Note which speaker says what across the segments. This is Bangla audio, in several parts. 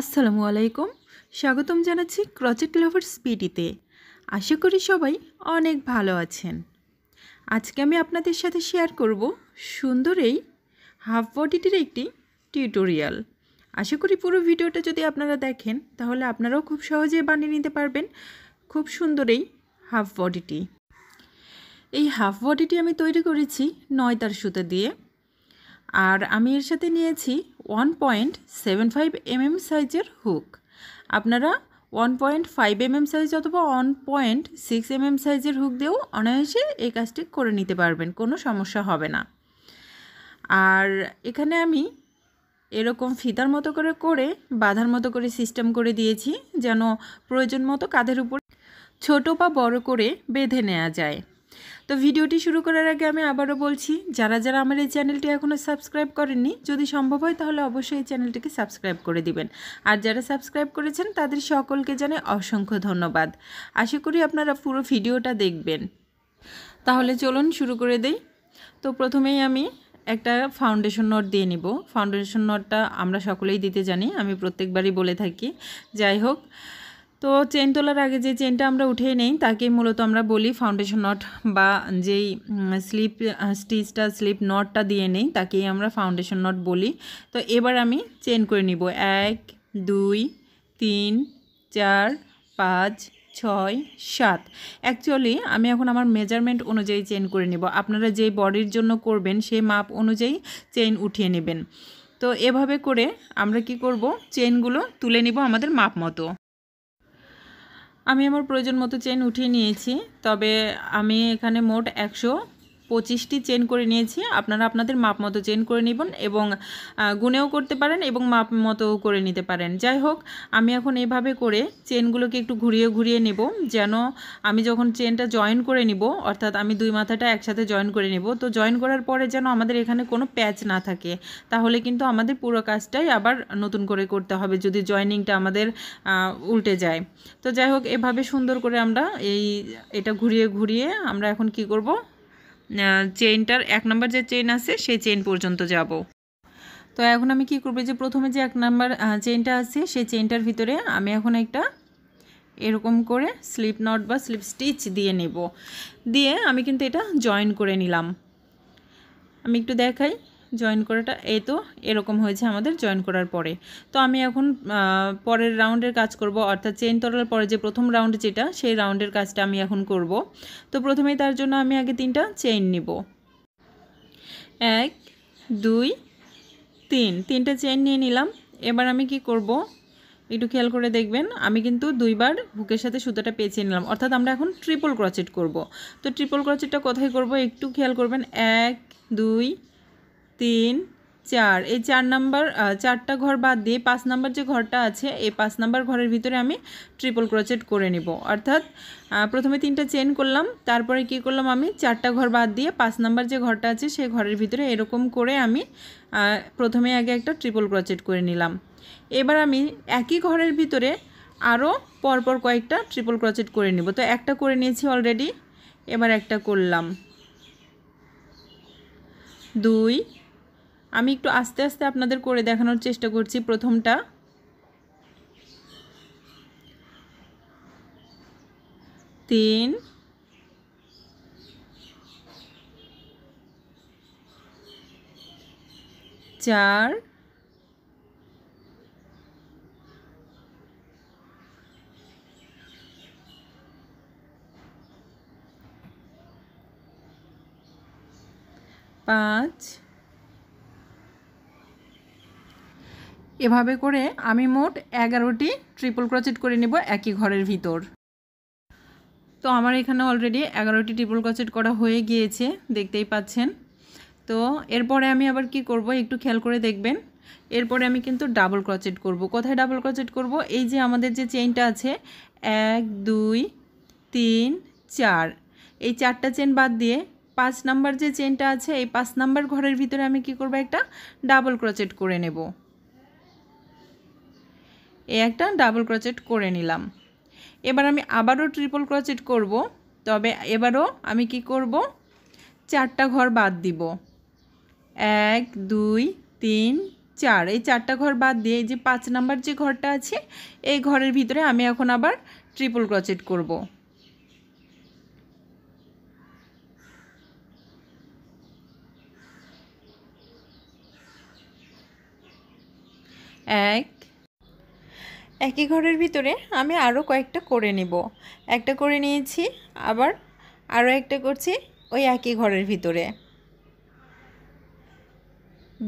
Speaker 1: আসসালামু আলাইকুম স্বাগতম জানাচ্ছি ক্রচেট লাভার্স স্পিডিতে আশা করি সবাই অনেক ভালো আছেন আজকে আমি আপনাদের সাথে শেয়ার করব সুন্দর এই হাফ বডিটির একটি টিউটোরিয়াল আশা করি পুরো ভিডিওটা যদি আপনারা দেখেন তাহলে আপনারাও খুব সহজে বানিয়ে নিতে পারবেন খুব সুন্দর এই হাফ বডিটি এই হাফ বডিটি আমি তৈরি করেছি নয়তার সুতা দিয়ে আর আমি এর সাথে নিয়েছি one point seven five mm সাইজের হুক আপনারা one point five mm size অথবা ওয়ান পয়েন্ট সিক্স এমএম সাইজের হুক দিয়েও অনায়াসে এই কাজটি করে নিতে পারবেন কোনো সমস্যা হবে না আর এখানে আমি এরকম ফিতার মতো করে করে বাঁধার মতো করে সিস্টেম করে দিয়েছি যেন প্রয়োজন মতো কাঁধের উপর ছোটো বা বড় করে বেঁধে নেওয়া যায় তো ভিডিওটি শুরু করার আগে আমি আবারও বলছি যারা যারা আমার এই চ্যানেলটি এখনও সাবস্ক্রাইব করেননি যদি সম্ভব হয় তাহলে অবশ্যই এই চ্যানেলটিকে সাবস্ক্রাইব করে দিবেন আর যারা সাবস্ক্রাইব করেছেন তাদের সকলকে জানে অসংখ্য ধন্যবাদ আশা করি আপনারা পুরো ভিডিওটা দেখবেন তাহলে চলুন শুরু করে দেই তো প্রথমেই আমি একটা ফাউন্ডেশন নোট দিয়ে নিব ফাউন্ডেশন নোটটা আমরা সকলেই দিতে জানি আমি প্রত্যেকবারই বলে থাকি যাই হোক তো চেন তোলার আগে যে চেনটা আমরা উঠে নেই তাকে মূলত আমরা বলি ফাউন্ডেশন নট বা যেই স্লিপ স্টিচটা স্লিপ নটটা দিয়ে নেই তাকেই আমরা ফাউন্ডেশন নট বলি তো এবার আমি চেন করে নিব এক দুই তিন চার পাঁচ ছয় সাত অ্যাকচুয়ালি আমি এখন আমার মেজারমেন্ট অনুযায়ী চেন করে নেব আপনারা যেই বডির জন্য করবেন সেই মাপ অনুযায়ী চেন উঠিয়ে নেবেন তো এভাবে করে আমরা কি করব চেনগুলো তুলে নিব আমাদের মাপ মতো আমি আমার প্রয়োজন মতো চেন উঠিয়ে নিয়েছি তবে আমি এখানে মোট একশো পঁচিশটি চেন করে নিয়েছি আপনারা আপনাদের মাপ মতো চেন করে নেবেন এবং গুনেও করতে পারেন এবং মাপ মতো করে নিতে পারেন যাই হোক আমি এখন এভাবে করে চেনগুলোকে একটু ঘুরিয়ে ঘুরিয়ে নেব যেন আমি যখন চেনটা জয়েন করে নিব অর্থাৎ আমি দুই মাথাটা একসাথে জয়েন করে নেব তো জয়েন করার পরে যেন আমাদের এখানে কোনো প্যাচ না থাকে তাহলে কিন্তু আমাদের পুরো কাজটাই আবার নতুন করে করতে হবে যদি জয়েনিংটা আমাদের উল্টে যায় তো যাই হোক এভাবে সুন্দর করে আমরা এই এটা ঘুরিয়ে ঘুরিয়ে আমরা এখন কি করব চেইনটার এক নম্বর যে চেইন আছে সেই চেইন পর্যন্ত যাব তো এখন আমি কি করবো যে প্রথমে যে এক নম্বর চেইনটা আছে সেই চেইনটার ভিতরে আমি এখন একটা এরকম করে স্লিপ নট বা স্লিপ স্টিচ দিয়ে নেব দিয়ে আমি কিন্তু এটা জয়েন করে নিলাম আমি একটু দেখাই জয়েন করাটা এই তো এরকম হয়েছে আমাদের জয়েন করার পরে তো আমি এখন পরের রাউন্ডের কাজ করব অর্থাৎ চেন তলার পরে যে প্রথম রাউন্ড যেটা সেই রাউন্ডের কাজটা আমি এখন করব তো প্রথমেই তার জন্য আমি আগে তিনটা চেইন নিব এক দুই তিন তিনটা চেইন নিয়ে নিলাম এবার আমি কি করব একটু খেয়াল করে দেখবেন আমি কিন্তু দুইবার বুকের সাথে সুতোটা পেঁচিয়ে নিলাম অর্থাৎ আমরা এখন ট্রিপল ক্রচেট করব তো ট্রিপল ক্রচেটটা কোথায় করব একটু খেয়াল করবেন এক দুই তিন চার এই চার নাম্বার চারটা ঘর বাদ দিয়ে পাঁচ নাম্বার যে ঘরটা আছে এই পাঁচ নাম্বার ঘরের ভিতরে আমি ট্রিপল ক্রচেট করে নেব অর্থাৎ প্রথমে তিনটা চেন করলাম তারপরে কি করলাম আমি চারটা ঘর বাদ দিয়ে পাঁচ নাম্বার যে ঘরটা আছে সেই ঘরের ভিতরে এরকম করে আমি প্রথমে আগে একটা ট্রিপল ক্রচেট করে নিলাম এবার আমি একই ঘরের ভিতরে আরও পরপর কয়েকটা ট্রিপল ক্রচেট করে নিব তো একটা করে নিয়েছি অলরেডি এবার একটা করলাম দুই আমি একটু আস্তে আস্তে আপনাদের করে দেখানোর চেষ্টা করছি প্রথমটা তিন চার পাঁচ এভাবে করে আমি মোট এগারোটি ট্রিপল ক্রচেট করে নেব একই ঘরের ভিতর তো আমার এখানে অলরেডি এগারোটি ট্রিপল ক্রচেট করা হয়ে গিয়েছে দেখতেই পাচ্ছেন তো এরপরে আমি আবার কি করব একটু খেয়াল করে দেখবেন এরপরে আমি কিন্তু ডাবল ক্রচেট করব কোথায় ডাবল ক্রচেট করব এই যে আমাদের যে চেইনটা আছে এক দুই তিন চার এই চারটা চেন বাদ দিয়ে পাঁচ নাম্বার যে চেনটা আছে এই পাঁচ নাম্বার ঘরের ভিতরে আমি কি করব একটা ডাবল ক্রচেট করে নেব এই একটা ডাবল ক্রোচেট করে নিলাম এবার আমি আবারও ট্রিপল ক্রোচেট করব তবে এবারও আমি কি করব চারটা ঘর বাদ দিব এক দুই তিন চার এই চারটা ঘর বাদ দিয়ে এই যে পাঁচ নাম্বার যে ঘরটা আছে এই ঘরের ভিতরে আমি এখন আবার ট্রিপল ক্রোচেট করব এক একই ঘরের ভিতরে আমি আরও কয়েকটা করে নিব একটা করে নিয়েছি আবার আরও একটা করছি ওই একই ঘরের ভিতরে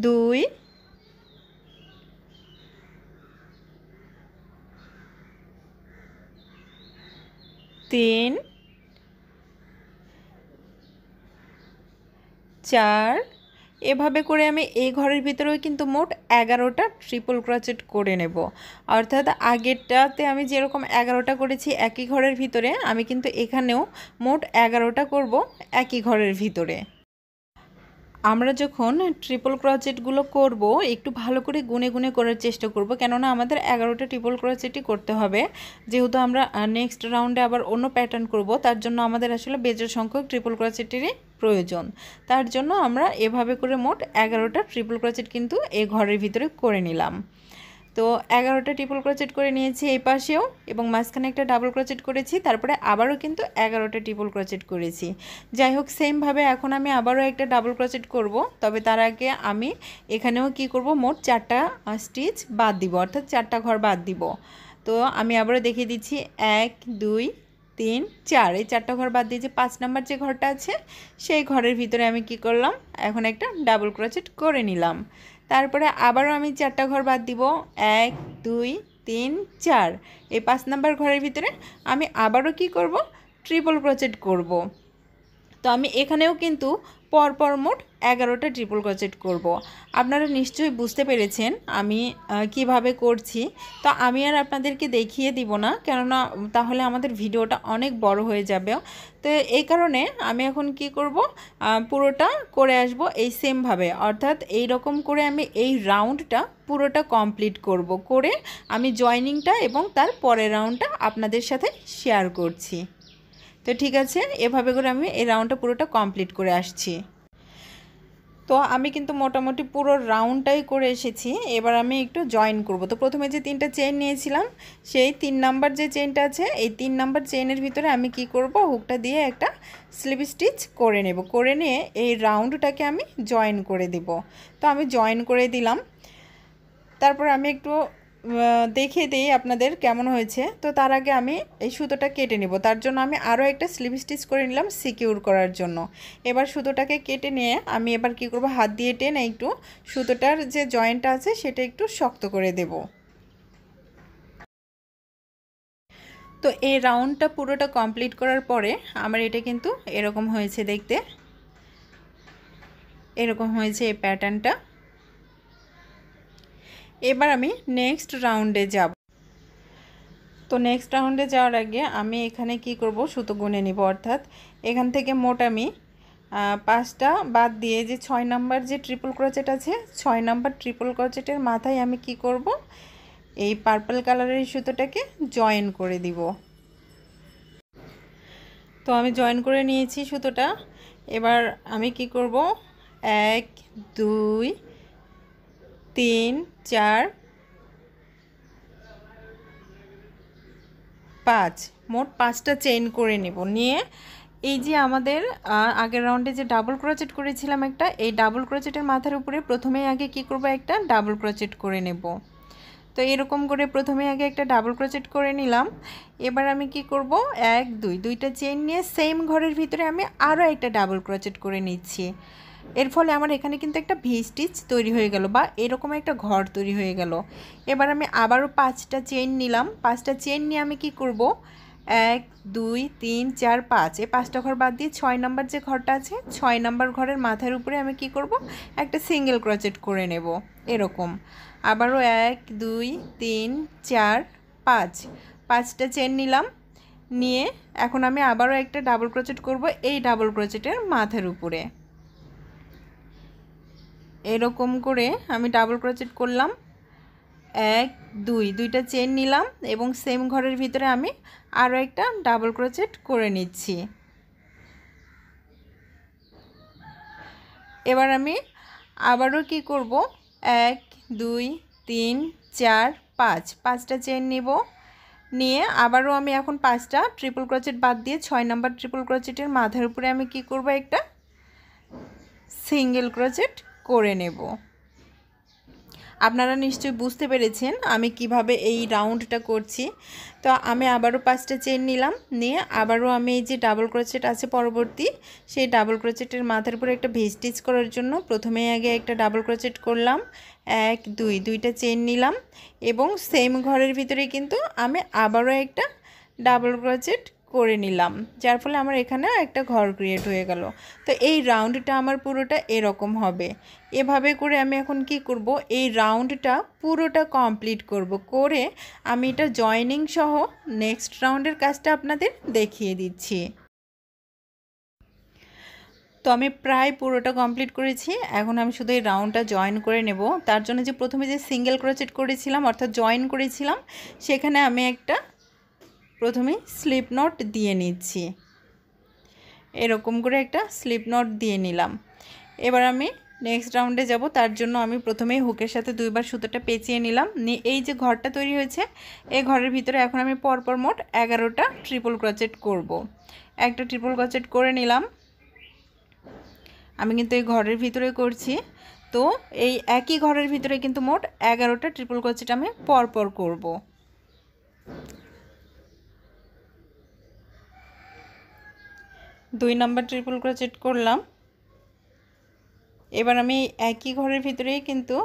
Speaker 1: দুই তিন চার এভাবে করে আমি এই ঘরের ভিতরেও কিন্তু মোট এগারোটা ট্রিপল ক্রচেট করে নেব অর্থাৎ আগেরটাতে আমি যেরকম এগারোটা করেছি একই ঘরের ভিতরে আমি কিন্তু এখানেও মোট এগারোটা করব একই ঘরের ভিতরে আমরা যখন ট্রিপল ক্রচেটগুলো করব একটু ভালো করে গুনে গুনে করার চেষ্টা করব কেননা আমাদের এগারোটা ট্রিপল ক্রচেটই করতে হবে যেহেতু আমরা নেক্সট রাউন্ডে আবার অন্য প্যাটার্ন করব তার জন্য আমাদের আসলে বেজোর সংখ্যক ট্রিপল ক্রচেটেরই প্রয়োজন তার জন্য আমরা এভাবে করে মোট এগারোটা ট্রিপল ক্রচেট কিন্তু এ ঘরের ভিতরে করে নিলাম তো এগারোটা ট্রিপল ক্রোচেট করে নিয়েছি এই পাশেও এবং মাঝখানে একটা ডাবল ক্রোচেট করেছি তারপরে আবারও কিন্তু এগারোটা ট্রিপল ক্রোচেট করেছি যাই হোক সেমভাবে এখন আমি আবারও একটা ডাবল ক্রোচেট করব তবে তার আগে আমি এখানেও কি করব মোট চারটা স্টিচ বাদ দিব অর্থাৎ চারটা ঘর বাদ দিব তো আমি আবারও দেখিয়ে দিচ্ছি এক দুই তিন চার এই চারটা ঘর বাদ দিয়ে যে পাঁচ নাম্বার যে ঘরটা আছে সেই ঘরের ভিতরে আমি কি করলাম এখন একটা ডাবল ক্রোচেট করে নিলাম তারপরে আবারও আমি চারটা ঘর বাদ দিব এক দুই তিন চার এই পাঁচ নাম্বার ঘরের ভিতরে আমি আবারও কি করব ট্রিপল ক্রোচেট করব। তো আমি এখানেও কিন্তু পরপর মোট এগারোটা ট্রিপল ক্রোচেট করব। আপনারা নিশ্চয়ই বুঝতে পেরেছেন আমি কিভাবে করছি তো আমি আর আপনাদেরকে দেখিয়ে দিব না কেননা তাহলে আমাদের ভিডিওটা অনেক বড় হয়ে যাবে তো এই কারণে আমি এখন কি করব পুরোটা করে আসব এই সেমভাবে অর্থাৎ এই রকম করে আমি এই রাউন্ডটা পুরোটা কমপ্লিট করব করে আমি জয়নিংটা এবং তার পরের রাউন্ডটা আপনাদের সাথে শেয়ার করছি তো ঠিক আছে এভাবে করে আমি এই রাউন্ডটা পুরোটা কমপ্লিট করে আসছি তো আমি কিন্তু মোটামুটি পুরো রাউন্ডটাই করে এসেছি এবার আমি একটু জয়েন করব তো প্রথমে যে তিনটা চেন নিয়েছিলাম সেই তিন নাম্বার যে চেনটা আছে এই তিন নাম্বার চেনের ভিতরে আমি কি করব হুকটা দিয়ে একটা স্লিপ স্টিচ করে নেব করে নিয়ে এই রাউন্ডটাকে আমি জয়েন করে দেব তো আমি জয়েন করে দিলাম তারপর আমি একটু দেখে দিই আপনাদের কেমন হয়েছে তো তার আগে আমি এই সুতোটা কেটে নিব তার জন্য আমি আরও একটা স্লিপ স্টিচ করে নিলাম সিকিউর করার জন্য এবার সুতোটাকে কেটে নিয়ে আমি এবার কি করব হাত দিয়ে টেনে একটু সুতোটার যে জয়েন্টটা আছে সেটা একটু শক্ত করে দেব তো এই রাউন্ডটা পুরোটা কমপ্লিট করার পরে আমার এটা কিন্তু এরকম হয়েছে দেখতে এরকম হয়েছে এই প্যাটার্নটা এবার আমি নেক্সট রাউন্ডে যাব তো নেক্সট রাউন্ডে যাওয়ার আগে আমি এখানে কি করব সুতো গুনে নিব অর্থাৎ এখান থেকে মোট আমি পাঁচটা বাদ দিয়ে যে ছয় নাম্বার যে ট্রিপল ক্রচেট আছে ছয় নাম্বার ট্রিপল ক্রচেটের মাথায় আমি কি করব এই পার্পল কালারের সুতোটাকে জয়েন করে দিব তো আমি জয়েন করে নিয়েছি সুতোটা এবার আমি কি করব এক দুই তিন চার পাঁচ মোট পাঁচটা চেইন করে নেব নিয়ে এই যে আমাদের আগের রাউন্ডে যে ডাবল ক্রচেট করেছিলাম একটা এই ডাবল ক্রচেটের মাথার উপরে প্রথমেই আগে কি করব একটা ডাবল ক্রচেট করে নেব তো এরকম করে প্রথমে আগে একটা ডাবল ক্রচেট করে নিলাম এবার আমি কি করব এক দুই দুইটা চেন নিয়ে সেম ঘরের ভিতরে আমি আরও একটা ডাবল ক্রচেট করে নিচ্ছি এর ফলে আমার এখানে কিন্তু একটা ভি স্টিচ তৈরি হয়ে গেল বা এরকম একটা ঘর তৈরি হয়ে গেল এবার আমি আবারও পাঁচটা চেন নিলাম পাঁচটা চেন নিয়ে আমি কি করব এক দুই তিন চার পাঁচ এই পাঁচটা ঘর বাদ দিয়ে ছয় নাম্বার যে ঘরটা আছে ছয় নাম্বার ঘরের মাথার উপরে আমি কি করব একটা সিঙ্গেল ক্রচেট করে নেব এরকম আবারও এক দুই তিন চার পাঁচ পাঁচটা চেন নিলাম নিয়ে এখন আমি আবারও একটা ডাবল ক্রোচেট করব এই ডাবল ক্রোচেটের মাথার উপরে এরকম করে আমি ডাবল ক্রোচেট করলাম এক দুই দুইটা চেন নিলাম এবং সেম ঘরের ভিতরে আমি আরও একটা ডাবল ক্রোচেট করে নিচ্ছি এবার আমি আবারও কি করব এক দুই তিন চার পাঁচ পাঁচটা চেন নিব নিয়ে আবারও আমি এখন পাঁচটা ট্রিপল ক্রোচেট বাদ দিয়ে ছয় নাম্বার ট্রিপল ক্রোচেটের মাথার উপরে আমি কি করব একটা সিঙ্গেল ক্রোচেট করে নেব আপনারা নিশ্চয়ই বুঝতে পেরেছেন আমি কিভাবে এই রাউন্ডটা করছি তো আমি আবারও পাঁচটা চেন নিলাম নিয়ে আবারও আমি এই যে ডাবল ক্রোচেট আছে পরবর্তী সেই ডাবল ক্রোচেটের মাথার উপরে একটা ভেস্টিজ করার জন্য প্রথমে আগে একটা ডাবল ক্রোচেট করলাম এক দুই দুইটা চেন নিলাম এবং সেম ঘরের ভিতরে কিন্তু আমি আবারও একটা ডাবল ক্রোচেট করে নিলাম যার ফলে আমার এখানে একটা ঘর ক্রিয়েট হয়ে গেল তো এই রাউন্ডটা আমার পুরোটা এরকম হবে এভাবে করে আমি এখন কি করব এই রাউন্ডটা পুরোটা কমপ্লিট করব করে আমি এটা জয়নিং সহ নেক্সট রাউন্ডের কাজটা আপনাদের দেখিয়ে দিচ্ছি তো আমি প্রায় পুরোটা কমপ্লিট করেছি এখন আমি শুধু এই রাউন্ডটা জয়েন করে নেব তার জন্য যে প্রথমে যে সিঙ্গেল ক্রোচেট করেছিলাম অর্থাৎ জয়েন করেছিলাম সেখানে আমি একটা প্রথমে স্লিপ নট দিয়ে নিচ্ছি এরকম করে একটা স্লিপ নট দিয়ে নিলাম এবার আমি নেক্সট রাউন্ডে যাব তার জন্য আমি প্রথমেই হুকের সাথে দুইবার সুতোটা পেঁচিয়ে নিলাম এই যে ঘরটা তৈরি হয়েছে এই ঘরের ভিতরে এখন আমি পরপর মোট এগারোটা ট্রিপল ক্রচেট করব। একটা ট্রিপল ক্রচেট করে নিলাম আমি কিন্তু এই ঘরের ভিতরে করছি তো এই একই ঘরের ভিতরে কিন্তু মোট এগারোটা ট্রিপল ক্রচেট আমি পরপর করব। দুই নাম্বার ট্রিপল ক্রোচেট করলাম এবার আমি একই ঘরের ভিতরেই কিন্তু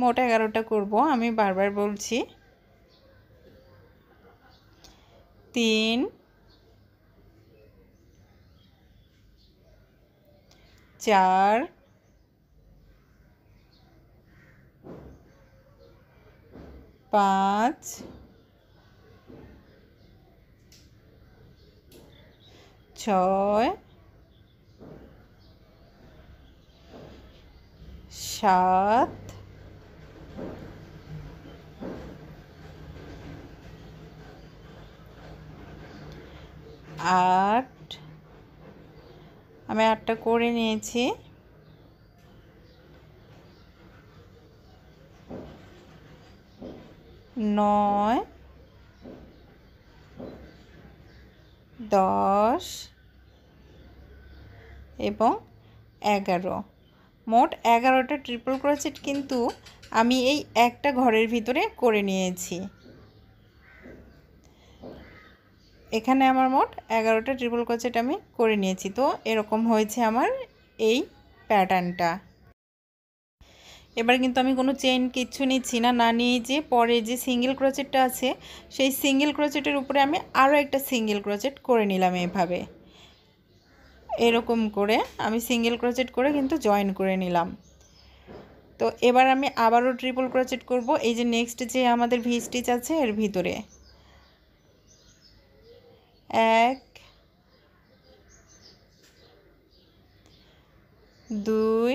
Speaker 1: মোট এগারোটা করব আমি বারবার বলছি তিন চার পাঁচ ছয় সাত আট আমি আটটা করে নিয়েছি নয় দশ এবং এগারো মোট এগারোটা ট্রিপল ক্রোসেট কিন্তু আমি এই একটা ঘরের ভিতরে করে নিয়েছি এখানে আমার মোট এগারোটা ট্রিপল ক্রোসেট আমি করে নিয়েছি তো এরকম হয়েছে আমার এই প্যাটার্নটা এবার কিন্তু আমি কোনো চেন কিচ্ছু নিচ্ছি না না নিয়ে যে পরে যে সিঙ্গেল ক্রোচেটটা আছে সেই সিঙ্গেল ক্রোচেটের উপরে আমি আরও একটা সিঙ্গেল ক্রোচেট করে নিলাম এভাবে এরকম করে আমি সিঙ্গেল ক্রোচেট করে কিন্তু জয়েন করে নিলাম তো এবার আমি আবারও ট্রিপল ক্রোচেট করব এই যে নেক্সট যে আমাদের ভি স্টিচ আছে এর ভিতরে এক দুই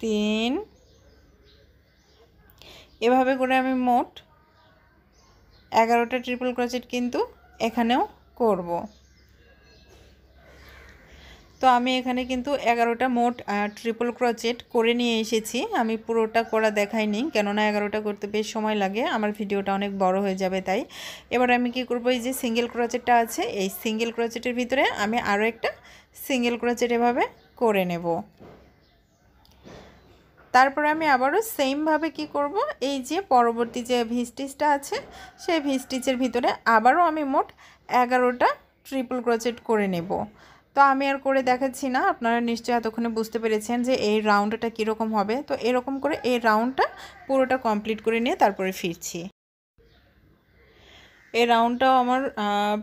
Speaker 1: তিন এভাবে করে আমি মোট এগারোটা ট্রিপল ক্রোচেট কিন্তু এখানেও করব তো আমি এখানে কিন্তু এগারোটা মোট ট্রিপল ক্রোচেট করে নিয়ে এসেছি আমি পুরোটা করা দেখাইনি কেননা এগারোটা করতে বেশ সময় লাগে আমার ভিডিওটা অনেক বড় হয়ে যাবে তাই এবার আমি কি করব এই যে সিঙ্গেল ক্রোচেটটা আছে এই সিঙ্গেল ক্রোচেটের ভিতরে আমি আরও একটা সিঙ্গেল ক্রোচেট এভাবে করে নেব তারপরে আমি আবারও সেমভাবে কি করব এই যে পরবর্তী যে ভিস্টিচটা আছে সেই ভিস্টিচের ভিতরে আবারও আমি মোট এগারোটা ট্রিপল ক্রোচেট করে নেব তো আমি আর করে দেখাচ্ছি না আপনারা নিশ্চয়ই এতক্ষণে বুঝতে পেরেছেন যে এই রাউন্ডটা কীরকম হবে তো এরকম করে এই রাউন্ডটা পুরোটা কমপ্লিট করে নিয়ে তারপরে ফিরছি এই রাউন্ডটাও আমার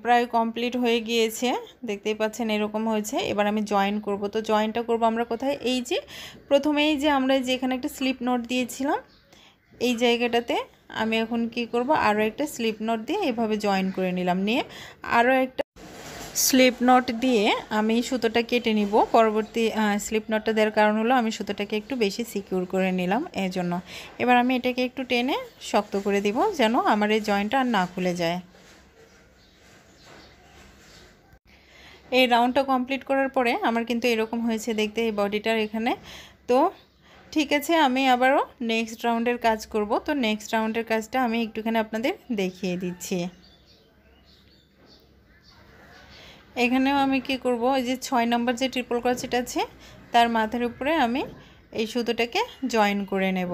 Speaker 1: প্রায় কমপ্লিট হয়ে গিয়েছে দেখতেই পাচ্ছেন এরকম হয়েছে এবার আমি জয়েন করব তো জয়েনটা করব আমরা কোথায় এই যে প্রথমেই যে আমরা যে এখানে একটা স্লিপ নোট দিয়েছিলাম এই জায়গাটাতে আমি এখন কি করব আরও একটা স্লিপ নোট দিয়ে এভাবে জয়েন করে নিলাম নিয়ে আরও একটা স্লিপ নট দিয়ে আমি সুতোটা কেটে নিব পরবর্তী স্লিপ নটটা দেওয়ার কারণ হলো আমি সুতোটাকে একটু বেশি সিকিউর করে নিলাম এজন্য এবার আমি এটাকে একটু টেনে শক্ত করে দিব যেন আমার এই জয়েন্টটা আর না খুলে যায় এই রাউন্ডটা কমপ্লিট করার পরে আমার কিন্তু এরকম হয়েছে দেখতে এই বডিটার এখানে তো ঠিক আছে আমি আবারও নেক্সট রাউন্ডের কাজ করব তো নেক্সট রাউন্ডের কাজটা আমি একটুখানি আপনাদের দেখিয়ে দিচ্ছি এখানেও আমি কি করব এই যে ছয় নম্বর যে ট্রিপল ক্রচেট আছে তার মাথার উপরে আমি এই সুতোটাকে জয়েন করে নেব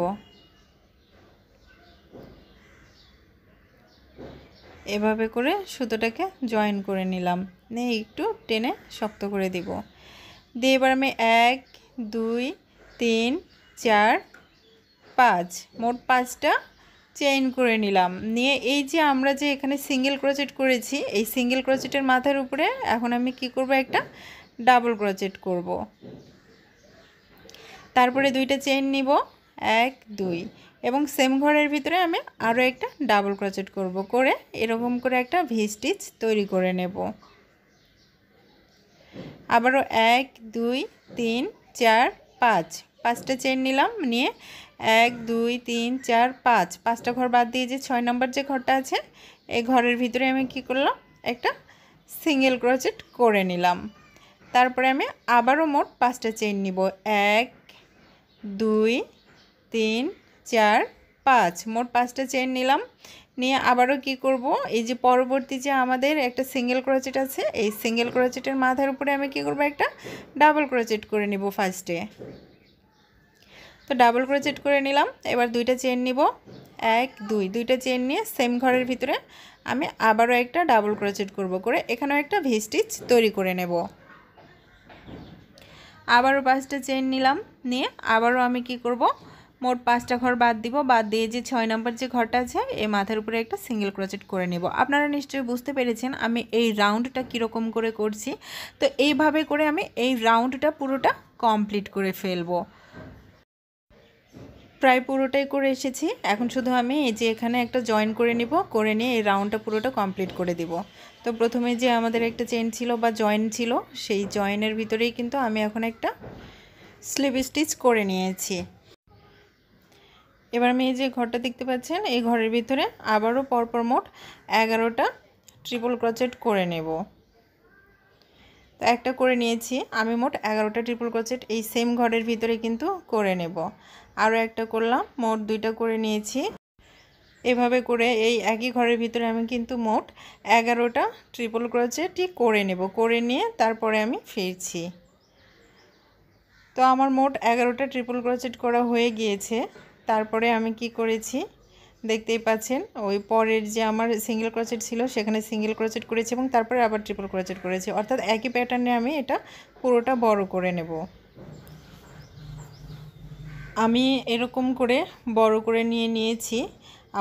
Speaker 1: এভাবে করে সুতোটাকে জয়েন করে নিলাম নিয়ে একটু টেনে শক্ত করে দিব দিয়ে এবার আমি এক দুই তিন চার পাঁচ মোট পাঁচটা চেইন করে নিলাম নিয়ে এই যে আমরা যে এখানে সিঙ্গেল ক্রোচেট করেছি এই সিঙ্গেল ক্রোচেটের মাথার উপরে এখন আমি কি করব একটা ডাবল ক্রোচেট করব। তারপরে দুইটা চেইন নিব এক দুই এবং সেম ঘরের ভিতরে আমি আরও একটা ডাবল ক্রোচেট করব করে এরকম করে একটা ভি স্টিচ তৈরি করে নেব আবারও এক দুই তিন চার পাঁচ পাঁচটা চেন নিলাম নিয়ে এক দুই তিন চার পাঁচ পাঁচটা ঘর বাদ দিয়ে যে ছয় নম্বর যে ঘরটা আছে এই ঘরের ভিতরে আমি কি করলাম একটা সিঙ্গেল ক্রোচেট করে নিলাম তারপরে আমি আবারও মোট পাঁচটা চেইন নিব এক দুই তিন চার পাঁচ মোট পাঁচটা চেইন নিলাম নিয়ে আবারও কি করব এই যে পরবর্তী যে আমাদের একটা সিঙ্গেল ক্রোচেট আছে এই সিঙ্গেল ক্রোচেটের মাথার উপরে আমি কি করব একটা ডাবল ক্রোচেট করে নিব ফার্স্টে তো ডাবল ক্রোচেট করে নিলাম এবার দুইটা চেন নিব এক দুই দুইটা চেন নিয়ে সেম ঘরের ভিতরে আমি আবারও একটা ডাবল ক্রোচেট করব করে এখানেও একটা ভি তৈরি করে নেব আবারও পাঁচটা চেন নিলাম নিয়ে আবারও আমি কি করব মোট পাঁচটা ঘর বাদ দিব বাদ দিয়ে যে ছয় নম্বর যে ঘরটা আছে এই মাথার উপরে একটা সিঙ্গেল ক্রোচেট করে নেব আপনারা নিশ্চয়ই বুঝতে পেরেছেন আমি এই রাউন্ডটা কীরকম করে করছি তো এইভাবে করে আমি এই রাউন্ডটা পুরোটা কমপ্লিট করে ফেলবো প্রায় পুরোটাই করে এসেছি এখন শুধু আমি এই যে এখানে একটা জয়েন করে নিব করে নিয়ে এই রাউন্ডটা পুরোটা কমপ্লিট করে দিব তো প্রথমে যে আমাদের একটা চেন ছিল বা জয়েন ছিল সেই জয়েনের ভিতরেই কিন্তু আমি এখন একটা স্লিপ স্টিচ করে নিয়েছি এবার আমি এই যে ঘরটা দেখতে পাচ্ছেন এই ঘরের ভিতরে আবারও পরপর মোট এগারোটা ট্রিপল ক্রচেট করে নেব তো একটা করে নিয়েছি আমি মোট এগারোটা ট্রিপল ক্রচেট এই সেম ঘরের ভিতরে কিন্তু করে নেব আরও একটা করলাম মোট দুইটা করে নিয়েছি এভাবে করে এই একই ঘরের ভিতরে আমি কিন্তু মোট এগারোটা ট্রিপল ক্রোচেটি করে নেব করে নিয়ে তারপরে আমি ফিরছি তো আমার মোট এগারোটা ট্রিপল ক্রোচেট করা হয়ে গিয়েছে তারপরে আমি কি করেছি দেখতেই পাচ্ছেন ওই পরের যে আমার সিঙ্গেল ক্রোচেট ছিল সেখানে সিঙ্গেল ক্রোচেট করেছি এবং তারপরে আবার ট্রিপল ক্রোচেট করেছি অর্থাৎ একই প্যাটার্নে আমি এটা পুরোটা বড় করে নেব আমি এরকম করে বড় করে নিয়ে নিয়েছি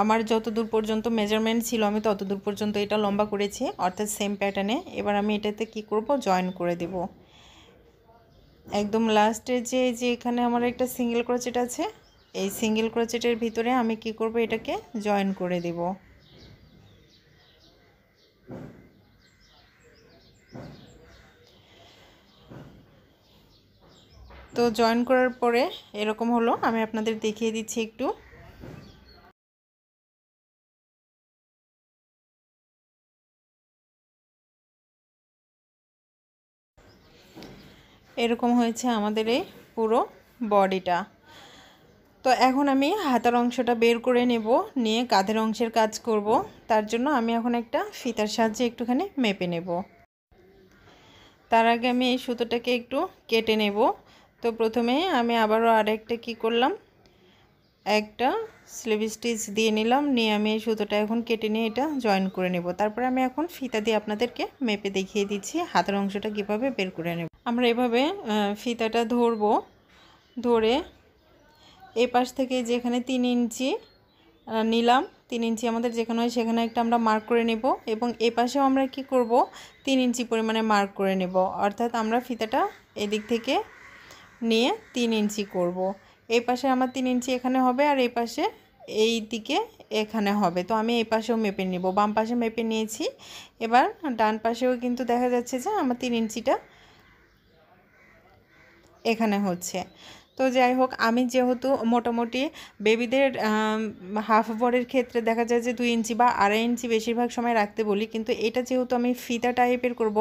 Speaker 1: আমার যতদূর পর্যন্ত মেজারমেন্ট ছিল আমি ততদূর পর্যন্ত এটা লম্বা করেছি অর্থাৎ সেম প্যাটার্নে এবার আমি এটাতে কি করব জয়েন করে দেব একদম লাস্টে যে যে এখানে আমার একটা সিঙ্গেল ক্রোচেট আছে এই সিঙ্গেল ক্রোচেটের ভিতরে আমি কি করব এটাকে জয়েন করে দেবো তো জয়েন করার পরে এরকম হলো আমি আপনাদের দেখিয়ে দিচ্ছি একটু এরকম হয়েছে আমাদের এই পুরো বডিটা তো এখন আমি হাতার অংশটা বের করে নেব নিয়ে কাঁধের অংশের কাজ করব তার জন্য আমি এখন একটা ফিতার সাহায্যে একটুখানি মেপে নেব তার আগে আমি এই সুতোটাকে একটু কেটে নেব তো প্রথমে আমি আবারও আরেকটা কি করলাম একটা স্লিভ স্টিচ দিয়ে নিলাম নিয়ে আমি এই সুতোটা এখন কেটে নিয়ে এটা জয়েন করে নেব তারপরে আমি এখন ফিতা দিয়ে আপনাদেরকে মেপে দেখিয়ে দিচ্ছি হাতের অংশটা কীভাবে বের করে নেব আমরা এভাবে ফিতাটা ধরব ধরে এ পাশ থেকে যেখানে তিন ইঞ্চি নিলাম তিন ইঞ্চি আমাদের যেখানে হয় সেখানে একটা আমরা মার্ক করে নেব এবং এ পাশেও আমরা কি করব তিন ইঞ্চি পরিমাণে মার্ক করে নেব অর্থাৎ আমরা ফিতাটা এদিক থেকে নিয়ে তিন ইঞ্চি করব। এই পাশে আমার তিন ইঞ্চি এখানে হবে আর এই পাশে এই দিকে এখানে হবে তো আমি এই পাশেও মেপে নিব বাম পাশে মেপে নিয়েছি এবার ডান পাশেও কিন্তু দেখা যাচ্ছে যে আমার তিন ইঞ্চিটা এখানে হচ্ছে তো যাই হোক আমি যেহেতু মোটামুটি বেবিদের হাফ বরের ক্ষেত্রে দেখা যায় যে দুই ইঞ্চি বা আড়াই ইঞ্চি বেশিরভাগ সময় রাখতে বলি কিন্তু এটা যেহেতু আমি ফিতা টাইপের করব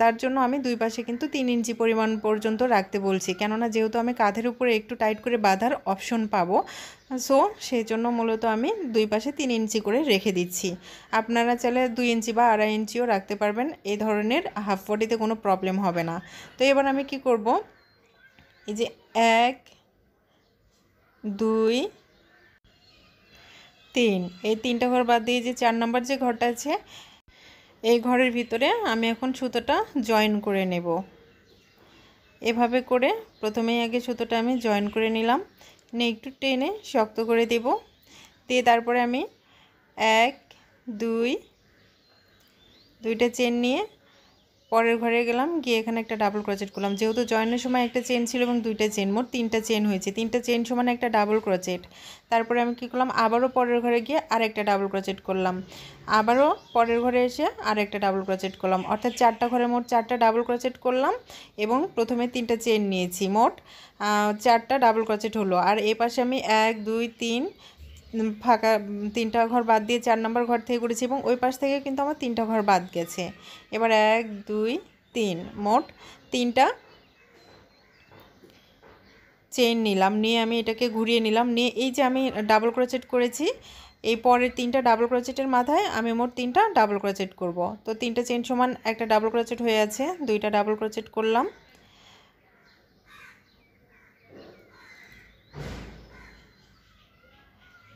Speaker 1: তার জন্য আমি দুই পাশে কিন্তু তিন ইঞ্চি পরিমাণ পর্যন্ত রাখতে বলছি কেননা যেহেতু আমি কাঁধের উপরে একটু টাইট করে বাঁধার অপশন পাবো সো সেই জন্য মূলত আমি দুই পাশে তিন ইঞ্চি করে রেখে দিচ্ছি আপনারা চাইলে দুই ইঞ্চি বা আড়াই ইঞ্চিও রাখতে পারবেন এই ধরনের হাফ বডিতে কোনো প্রবলেম হবে না তো এবার আমি কি করব এই যে এক দুই তিন এই তিনটা ঘর বাদ দিয়ে যে চার নম্বর যে ঘরটা আছে এই ঘরের ভিতরে আমি এখন সুতোটা জয়েন করে নেব এভাবে করে প্রথমেই আগে সুতোটা আমি জয়েন করে নিলাম নিয়ে একটু টেনে শক্ত করে দেব দিয়ে তারপরে আমি এক দুই দুইটা চেন নিয়ে পরের ঘরে গেলাম গিয়ে এখানে একটা ডাবল ক্রোচেট করলাম যেহেতু জয়েনের সময় একটা চেন ছিল এবং দুইটা চেন মোট তিনটা চেন হয়েছে তিনটা চেন সমান একটা ডাবল ক্রোচেট তারপরে আমি কী করলাম আবারও পরের ঘরে গিয়ে আর একটা ডাবল ক্রোচেট করলাম আবারও পরের ঘরে এসে আর একটা ডাবল ক্রোচেট করলাম অর্থাৎ চারটা ঘরে মোট চারটা ডাবল ক্রোচেট করলাম এবং প্রথমে তিনটা চেন নিয়েছি মোট চারটা ডাবল ক্রোচেট হলো আর এ পাশে আমি এক দুই তিন ফাঁকা তিনটা ঘর বাদ দিয়ে চার নম্বর ঘর থেকে করেছি এবং ওই পাশ থেকে কিন্তু আমার তিনটা ঘর বাদ গেছে এবার এক দুই তিন মোট তিনটা চেন নিলাম নিয়ে আমি এটাকে ঘুরিয়ে নিলাম নিয়ে এই যে আমি ডাবল ক্রোচেট করেছি এই পরের তিনটা ডাবল ক্রোচেটের মাথায় আমি মোট তিনটা ডাবল ক্রোচেট করব তো তিনটা চেন সমান একটা ডাবল ক্রোচেট হয়ে আছে দুইটা ডাবল ক্রোচেট করলাম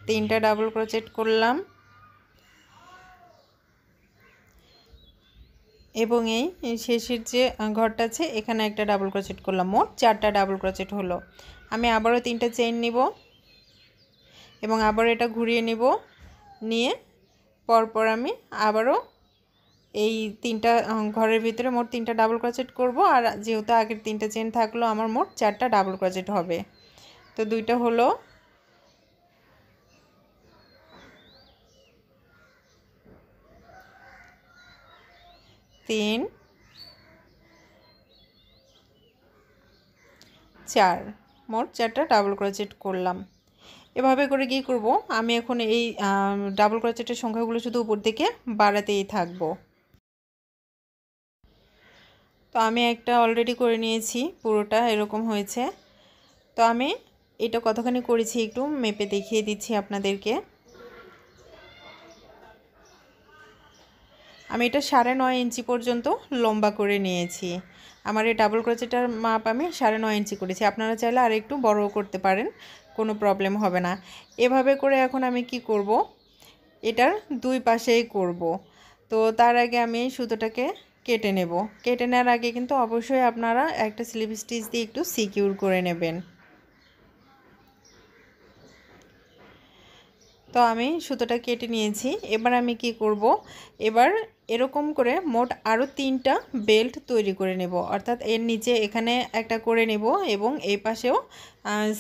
Speaker 1: তিনটা ডাবল ক্রোচেট করলাম এবং এই শেষের যে ঘরটা আছে এখানে একটা ডাবল ক্রোচেট করলাম মোট চারটা ডাবল ক্রোচেট হলো আমি আবারও তিনটা চেন নিব এবং আবার এটা ঘুরিয়ে নিব নিয়ে পরপর আমি আবারও এই তিনটা ঘরের ভিতরে মোট তিনটা ডাবল ক্রোচেট করব আর যেহেতু আগের তিনটা চেন থাকলো আমার মোট চারটা ডাবল ক্রোচেট হবে তো দুইটা হলো তিন চার মোট চারটা ডাবল ক্রোচেট করলাম এভাবে করে কি করব আমি এখন এই ডাবল ক্রোচেটের সংখ্যাগুলো শুধু উপর দিকে বাড়াতেই থাকব তো আমি একটা অলরেডি করে নিয়েছি পুরোটা এরকম হয়েছে তো আমি এটা কতখানি করেছি একটু মেপে দেখিয়ে দিচ্ছি আপনাদেরকে আমি এটা সাড়ে নয় ইঞ্চি পর্যন্ত লম্বা করে নিয়েছি আমার এই ডাবল ক্রোচেটার মাপ আমি সাড়ে নয় ইঞ্চি করেছি আপনারা চাইলে আর একটু বড়ো করতে পারেন কোনো প্রবলেম হবে না এভাবে করে এখন আমি কি করব এটার দুই পাশেই করব তো তার আগে আমি সুতোটাকে কেটে নেব কেটে নেওয়ার আগে কিন্তু অবশ্যই আপনারা একটা স্লিপ স্টিচ দিয়ে একটু সিকিউর করে নেবেন তো আমি সুতোটা কেটে নিয়েছি এবার আমি কি করব এবার এরকম করে মোট আরও তিনটা বেল্ট তৈরি করে নেব অর্থাৎ এর নিচে এখানে একটা করে নেব এবং এই পাশেও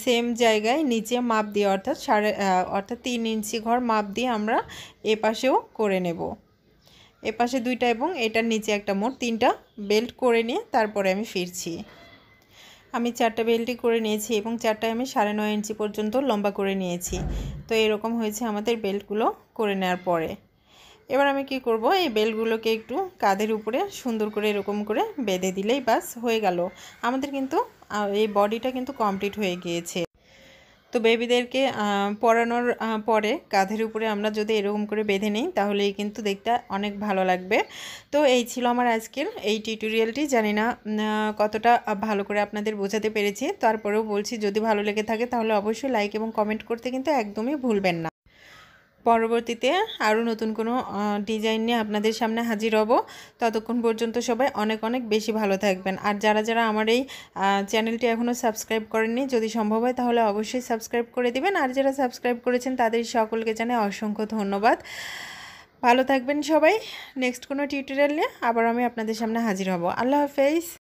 Speaker 1: সেম জায়গায় নিচে মাপ দিয়ে অর্থাৎ সাড়ে অর্থাৎ তিন ইঞ্চি ঘর মাপ দিয়ে আমরা এ পাশেও করে নেব এ পাশে দুইটা এবং এটার নিচে একটা মোট তিনটা বেল্ট করে নিয়ে তারপরে আমি ফিরছি আমি চারটা বেল্টি করে নিয়েছি এবং চারটা আমি সাড়ে নয় ইঞ্চি পর্যন্ত লম্বা করে নিয়েছি তো এরকম হয়েছে আমাদের বেল্টগুলো করে নেওয়ার পরে এবার আমি কি করব এই বেলগুলোকে একটু কাদের উপরে সুন্দর করে এরকম করে বেঁধে দিলেই বাস হয়ে গেল আমাদের কিন্তু এই বডিটা কিন্তু কমপ্লিট হয়ে গিয়েছে তো বেবিদেরকে পরানোর পরে কাঁধের উপরে আমরা যদি এরকম করে বেঁধে নিই তাহলেই কিন্তু দেখতে অনেক ভালো লাগবে তো এই ছিল আমার আজকের এই টিউটোরিয়ালটি জানি না কতটা ভালো করে আপনাদের বোঝাতে পেরেছি তারপরেও বলছি যদি ভালো লেগে থাকে তাহলে অবশ্যই লাইক এবং কমেন্ট করতে কিন্তু একদমই ভুলবেন না পরবর্তীতে আরও নতুন কোনো ডিজাইন নিয়ে আপনাদের সামনে হাজির হব ততক্ষণ পর্যন্ত সবাই অনেক অনেক বেশি ভালো থাকবেন আর যারা যারা আমার এই চ্যানেলটি এখনও সাবস্ক্রাইব করেননি যদি সম্ভব হয় তাহলে অবশ্যই সাবস্ক্রাইব করে দিবেন আর যারা সাবস্ক্রাইব করেছেন তাদের সকলকে জানে অসংখ্য ধন্যবাদ ভালো থাকবেন সবাই নেক্সট কোনো টিউটোরিয়াল নিয়ে আবার আমি আপনাদের সামনে হাজির হব আল্লাহ হাফেজ